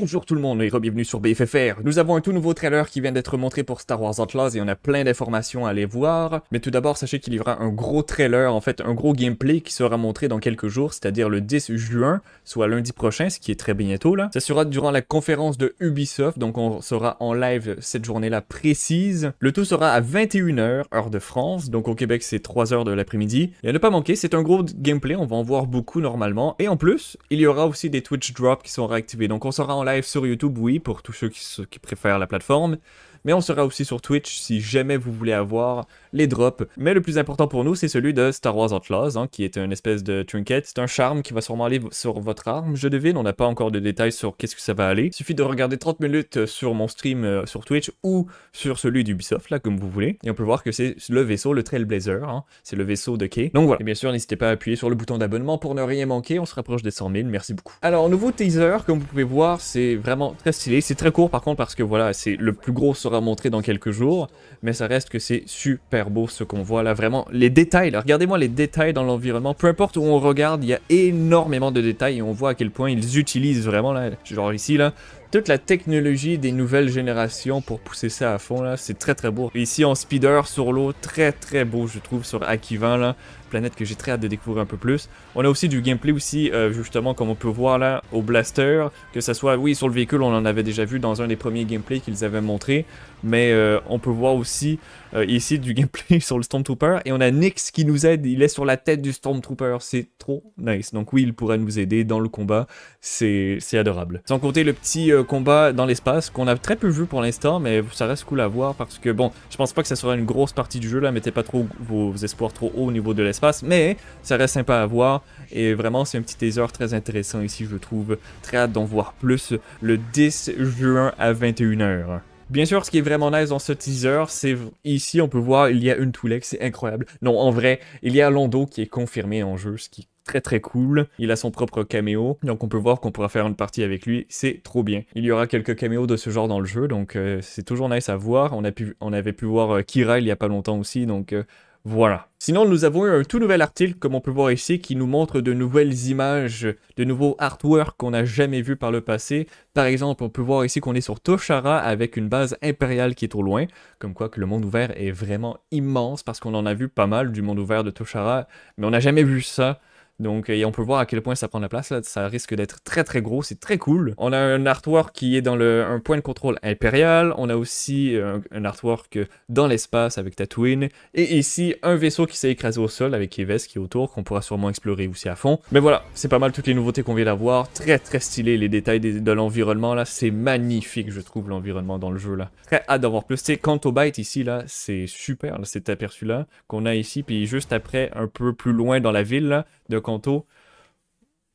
Bonjour tout le monde et bienvenue sur BFFR. Nous avons un tout nouveau trailer qui vient d'être montré pour Star Wars Outlaws et on a plein d'informations à aller voir. Mais tout d'abord, sachez qu'il y aura un gros trailer, en fait un gros gameplay qui sera montré dans quelques jours, c'est-à-dire le 10 juin, soit lundi prochain, ce qui est très bientôt là. Ça sera durant la conférence de Ubisoft, donc on sera en live cette journée-là précise. Le tout sera à 21h, heure de France, donc au Québec c'est 3h de l'après-midi. Et à ne pas manquer, c'est un gros gameplay, on va en voir beaucoup normalement. Et en plus, il y aura aussi des Twitch drops qui sont réactivés, donc on sera en sur YouTube, oui, pour tous ceux qui, qui préfèrent la plateforme mais on sera aussi sur Twitch si jamais vous voulez avoir les drops. Mais le plus important pour nous, c'est celui de Star Wars Outlaws, hein, qui est une espèce de trinket. C'est un charme qui va sûrement aller sur votre arme, je devine. On n'a pas encore de détails sur qu'est-ce que ça va aller. Il suffit de regarder 30 minutes euh, sur mon stream euh, sur Twitch ou sur celui d'Ubisoft, là, comme vous voulez. Et on peut voir que c'est le vaisseau, le Trailblazer. Hein. C'est le vaisseau de Kay. Donc voilà. Et bien sûr, n'hésitez pas à appuyer sur le bouton d'abonnement pour ne rien manquer. On se rapproche des 100 000. Merci beaucoup. Alors, nouveau teaser, comme vous pouvez voir, c'est vraiment très stylé. C'est très court, par contre, parce que voilà, c'est le plus gros va montrer dans quelques jours, mais ça reste que c'est super beau ce qu'on voit là, vraiment. Les détails, regardez-moi les détails dans l'environnement, peu importe où on regarde, il y a énormément de détails et on voit à quel point ils utilisent vraiment là, genre ici là, toute la technologie des nouvelles générations pour pousser ça à fond là, c'est très très beau. Et ici en speeder sur l'eau, très très beau je trouve sur Akivan là, planète que j'ai très hâte de découvrir un peu plus. On a aussi du gameplay aussi euh, justement comme on peut voir là au blaster, que ça soit oui sur le véhicule on en avait déjà vu dans un des premiers gameplays qu'ils avaient montré, mais euh, on peut voir aussi euh, ici du gameplay sur le Stormtrooper et on a Nyx qui nous aide, il est sur la tête du Stormtrooper, c'est trop nice. Donc oui il pourrait nous aider dans le combat, c'est adorable. Sans compter le petit euh, combat dans l'espace qu'on a très peu vu pour l'instant, mais ça reste cool à voir parce que bon, je pense pas que ça sera une grosse partie du jeu là, mettez pas trop vos espoirs trop haut au niveau de l'espace, mais ça reste sympa à voir et vraiment c'est un petit teaser très intéressant ici je trouve, très hâte d'en voir plus le 10 juin à 21h. Bien sûr, ce qui est vraiment nice dans ce teaser, c'est ici on peut voir il y a une Toulex, c'est incroyable. Non, en vrai, il y a Londo qui est confirmé en jeu, ce qui très très cool. Il a son propre caméo, donc on peut voir qu'on pourra faire une partie avec lui, c'est trop bien. Il y aura quelques caméos de ce genre dans le jeu, donc euh, c'est toujours nice à voir. On, a pu, on avait pu voir euh, Kira il y a pas longtemps aussi, donc euh, voilà. Sinon, nous avons un tout nouvel article, comme on peut voir ici, qui nous montre de nouvelles images, de nouveaux artworks qu'on n'a jamais vu par le passé. Par exemple, on peut voir ici qu'on est sur Toshara avec une base impériale qui est au loin, comme quoi que le monde ouvert est vraiment immense, parce qu'on en a vu pas mal du monde ouvert de Toshara, mais on n'a jamais vu ça donc, et on peut voir à quel point ça prend la place. Là. Ça risque d'être très très gros. C'est très cool. On a un artwork qui est dans le, un point de contrôle impérial. On a aussi euh, un, artwork dans l'espace avec Tatooine. Et ici, un vaisseau qui s'est écrasé au sol avec Yves qui est autour, qu'on pourra sûrement explorer aussi à fond. Mais voilà, c'est pas mal toutes les nouveautés qu'on vient d'avoir. Très très stylé les détails de, l'environnement là. C'est magnifique, je trouve, l'environnement dans le jeu là. Très hâte d'avoir plus. C'est quant au bite ici là, c'est super cet aperçu là qu'on a ici. Puis juste après, un peu plus loin dans la ville là, de Wow.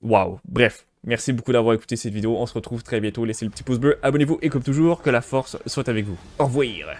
Waouh. Bref, merci beaucoup d'avoir écouté cette vidéo. On se retrouve très bientôt. Laissez le petit pouce bleu, abonnez-vous et comme toujours, que la force soit avec vous. Au revoir.